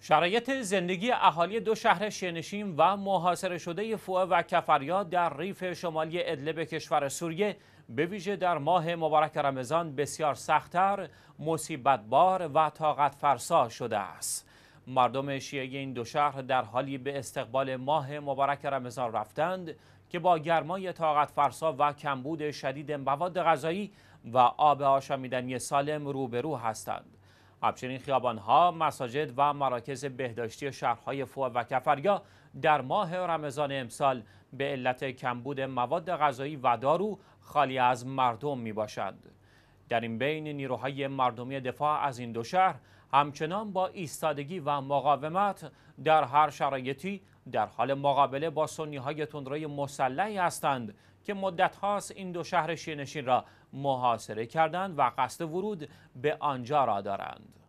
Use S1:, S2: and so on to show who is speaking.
S1: شرایط زندگی اهالی دو شهر شنشین و محاصره شده فوه و کفریا در ریف شمالی ادلب کشور سوریه به ویژه در ماه مبارک رمضان بسیار سختتر، مصیبتبار و طاقت فرسا شده است. مردم شیعه این دو شهر در حالی به استقبال ماه مبارک رمضان رفتند که با گرمای طاقت فرسا و کمبود شدید مواد غذایی و آب آشامیدنی سالم روبرو هستند. همچنین خیابانها، مساجد و مراکز بهداشتی شهرهای فو و کفریا در ماه رمضان امسال به علت کمبود مواد غذایی و دارو خالی از مردم می باشند. در این بین نیروهای مردمی دفاع از این دو شهر همچنان با ایستادگی و مقاومت در هر شرایطی در حال مقابله با سنیهای های تندروی مسلحی هستند که مدت هاست این دو شهر شینشین را محاصره کردند و قصد ورود به آنجا را دارند.